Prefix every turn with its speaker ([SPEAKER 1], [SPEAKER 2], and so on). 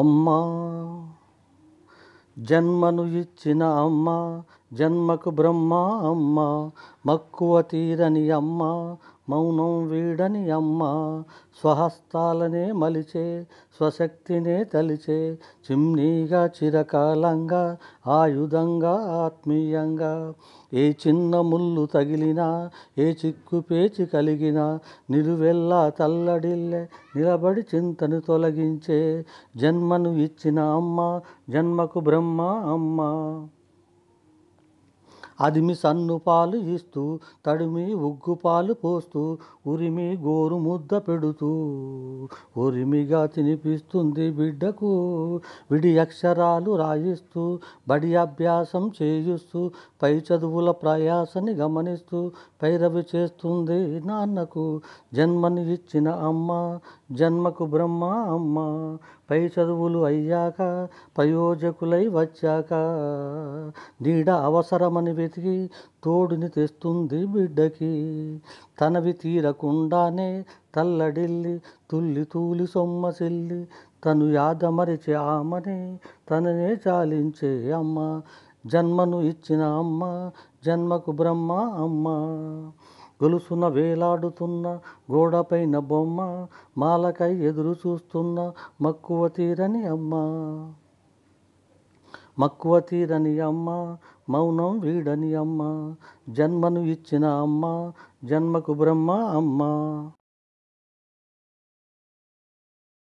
[SPEAKER 1] అమ్మా జన్మను ఇచ్చిన అమ్మ జన్మకు బ్రహ్మ అమ్మ మక్కువ తీరని అమ్మ మౌనం వీడని అమ్మ స్వహస్తాలనే మలిచే స్వశక్తినే తలిచే చిమ్నీగా చిరకాలంగా ఆయుధంగా ఆత్మీయంగా ఏ చిన్న ముళ్ళు తగిలినా ఏ చిక్కు పేచి కలిగినా నిలువెల్లా తల్లడిల్లే నిలబడి చింతను తొలగించే జన్మను ఇచ్చిన అమ్మ జన్మకు బ్రహ్మ అమ్మ అదిమి పాలు ఇస్తూ తడిమి ఉగ్గుపాలు పోస్తూ ఉరిమి గోరు ముద్ద పెడుతూ ఉరిమిగా తినిపిస్తుంది బిడ్డకు విడి అక్షరాలు రాయిస్తూ బడి అభ్యాసం చేయిస్తూ పై చదువుల ప్రయాసని గమనిస్తూ పైరవి చేస్తుంది నాన్నకు జన్మని ఇచ్చిన అమ్మ జన్మకు బ్రహ్మ అమ్మ పై చదువులు అయ్యాక ప్రయోజకులై వచ్చాక నీడ అవసరమని తల్లికి తోడుని తెస్తుంది బిడ్డకి తనవి తీరకుండానే తల్లడిల్లి తుల్లి తూలి సొమ్మసిల్లి తను యాదమరిచే ఆమని తననే చాలించే అమ్మ జన్మను ఇచ్చిన అమ్మ జన్మకు బ్రహ్మ అమ్మ గొలుసున వేలాడుతున్న గోడపైన బొమ్మ మాలకై ఎదురు చూస్తున్న మక్కువ తీరని అమ్మ మక్కువ తీరని అమ్మ మౌనం వీడని అమ్మ జన్మను ఇచ్చిన అమ్మ జన్మకు బ్రహ్మ అమ్మ